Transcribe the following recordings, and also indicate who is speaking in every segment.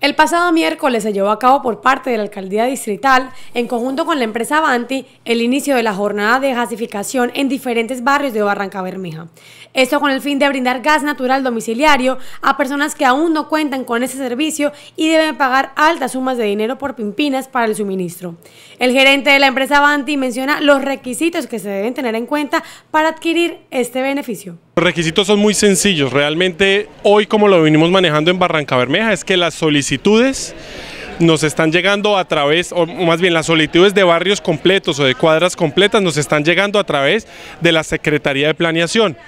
Speaker 1: El pasado miércoles se llevó a cabo por parte de la alcaldía distrital, en conjunto con la empresa Avanti, el inicio de la jornada de gasificación en diferentes barrios de Barranca Bermeja. Esto con el fin de brindar gas natural domiciliario a personas que aún no cuentan con ese servicio y deben pagar altas sumas de dinero por pimpinas para el suministro. El gerente de la empresa Avanti menciona los requisitos que se deben tener en cuenta para adquirir este beneficio.
Speaker 2: Los requisitos son muy sencillos. Realmente hoy como lo venimos manejando en Barranca Bermeja es que las solicitud solicitudes nos están llegando a través, o más bien las solicitudes de barrios completos o de cuadras completas nos están llegando a través de la Secretaría de Planeación.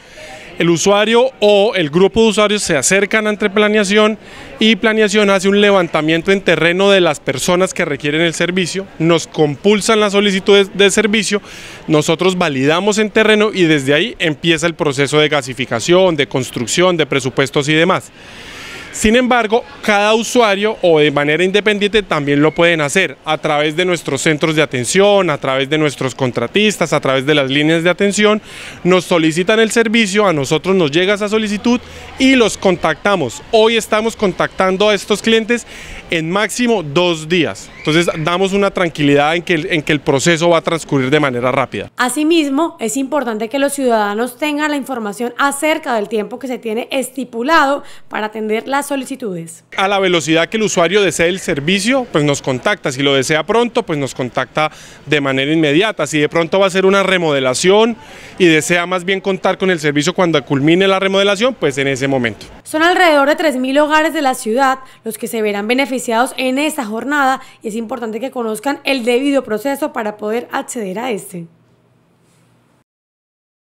Speaker 2: El usuario o el grupo de usuarios se acercan ante planeación y planeación hace un levantamiento en terreno de las personas que requieren el servicio, nos compulsan las solicitudes de servicio, nosotros validamos en terreno y desde ahí empieza el proceso de gasificación, de construcción, de presupuestos y demás. Sin embargo, cada usuario o de manera independiente también lo pueden hacer a través de nuestros centros de atención, a través de nuestros contratistas, a través de las líneas de atención. Nos solicitan el servicio, a nosotros nos llega esa solicitud y los contactamos. Hoy estamos contactando a estos clientes en máximo dos días. Entonces damos una tranquilidad en que, en que el proceso va a transcurrir de manera rápida.
Speaker 1: Asimismo, es importante que los ciudadanos tengan la información acerca del tiempo que se tiene estipulado para atender las solicitudes.
Speaker 2: A la velocidad que el usuario desee el servicio, pues nos contacta. Si lo desea pronto, pues nos contacta de manera inmediata. Si de pronto va a ser una remodelación y desea más bien contar con el servicio cuando culmine la remodelación, pues en ese momento.
Speaker 1: Son alrededor de 3.000 hogares de la ciudad los que se verán beneficiados en esta jornada y es importante que conozcan el debido proceso para poder acceder a este.